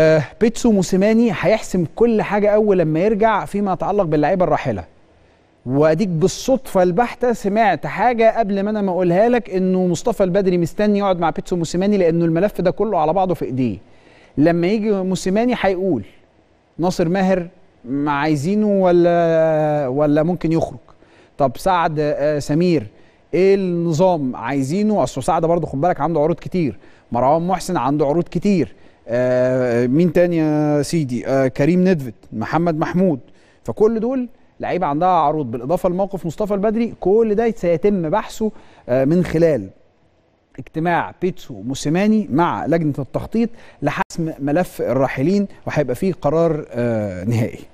آه بيتسو موسيماني هيحسم كل حاجه اول لما يرجع فيما يتعلق باللعيبه الراحله واديك بالصدفه البحته سمعت حاجه قبل ما انا ما اقولها لك انه مصطفى البدري مستني يقعد مع بيتسو موسيماني لانه الملف ده كله على بعضه في ايديه لما يجي موسيماني هيقول ناصر ماهر ما عايزينه ولا ولا ممكن يخرج طب سعد آه سمير ايه النظام عايزينه اصل سعد برضه خد بالك عنده عروض كتير مروان محسن عنده عروض كتير آه، مين تاني يا سيدي آه، كريم ندفت محمد محمود فكل دول لعيبه عندها عروض بالاضافه لموقف مصطفى البدري كل ده سيتم بحثه آه، من خلال اجتماع بيتسو موسيماني مع لجنه التخطيط لحسم ملف الراحلين وهيبقى فيه قرار نهائي